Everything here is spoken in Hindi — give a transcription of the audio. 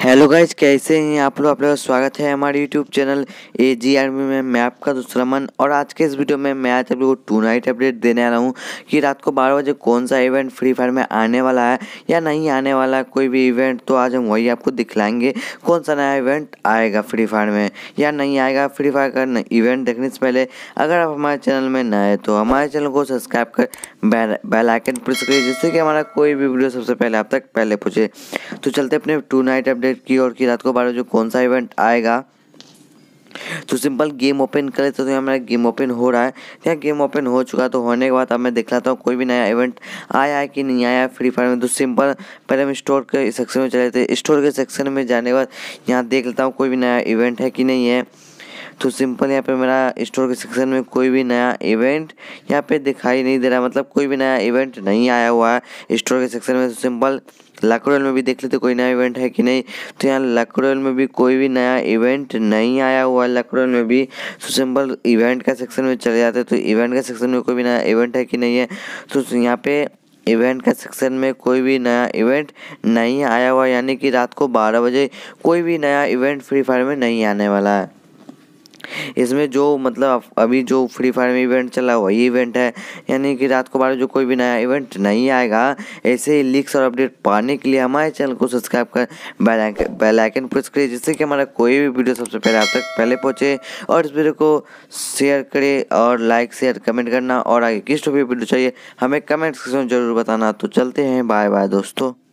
हेलो गाइज कैसे हैं आप लोग आप लोग का स्वागत है हमारे YouTube channel A G army में मैं आपका दूसरा मन और आज के इस वीडियो में मैं आज आप लोगों को टू नाइट अपडेट देने आ रहा हूँ कि रात को बारह बजे कौन सा इवेंट फ्री फायर में आने वाला है या नहीं आने वाला कोई भी इवेंट तो आज हम वही आपको दिखलाएंगे कौन सा नया इवेंट आएगा फ्री फायर में या नहीं आएगा फ्री फायर का इवेंट देखने से पहले अगर आप हमारे चैनल में नए तो हमारे चैनल को सब्सक्राइब कर बेल आइकन प्रेस करिए जिससे कि हमारा कोई भी वीडियो सबसे पहले आप तक पहले पूछे तो चलते अपने टू नाइट अपडेट अपडेट की और कि रात को बारह जो कौन सा इवेंट आएगा तो सिंपल गेम ओपन कर लेते तो यहाँ मेरा गेम ओपन हो रहा है यहाँ गेम ओपन हो चुका तो होने के बाद अब मैं देख दिखलाता हूँ कोई भी नया इवेंट आया है कि नहीं आया है फ्री फायर में तो सिंपल पहले हम स्टोर के सेक्शन में चले थे स्टोर के सेक्शन में जाने के बाद यहाँ देख लेता हूँ कोई भी नया इवेंट है कि नहीं है तो सिंपल यहाँ पे मेरा स्टोर के सेक्शन में कोई भी नया इवेंट यहाँ पे दिखाई नहीं दे रहा मतलब कोई भी नया इवेंट नहीं आया हुआ है स्टोर के सेक्शन में तो सिंपल लकड़ोल में भी देख लेते कोई नया इवेंट है कि नहीं तो यहाँ लकड़ोल में भी कोई भी नया इवेंट नहीं आया हुआ है लकड़ोल में भी तो सिंपल इवेंट का सेक्शन में चले जाते तो इवेंट का सेक्शन में कोई भी नया इवेंट है कि नहीं है तो यहाँ पे इवेंट का सेक्शन में कोई भी नया इवेंट नहीं आया हुआ यानी कि रात को बारह बजे कोई भी नया इवेंट फ्री फायर में नहीं आने वाला है इसमें जो मतलब अभी जो फ्री फायर में इवेंट चला हुआ ये इवेंट है यानी कि रात को बारह जो कोई भी नया इवेंट नहीं आएगा ऐसे ही लीक्स और अपडेट पाने के लिए हमारे चैनल को सब्सक्राइब कर बेलाइकन प्रेस करिए जिससे कि हमारा कोई भी वीडियो सबसे पहले आप तक पहले पहुँचे और इस वीडियो को शेयर करें और लाइक शेयर कमेंट करना और आगे किस टॉपिक वीडियो चाहिए हमें कमेंट सेक्शन में ज़रूर बताना तो चलते हैं बाय बाय दोस्तों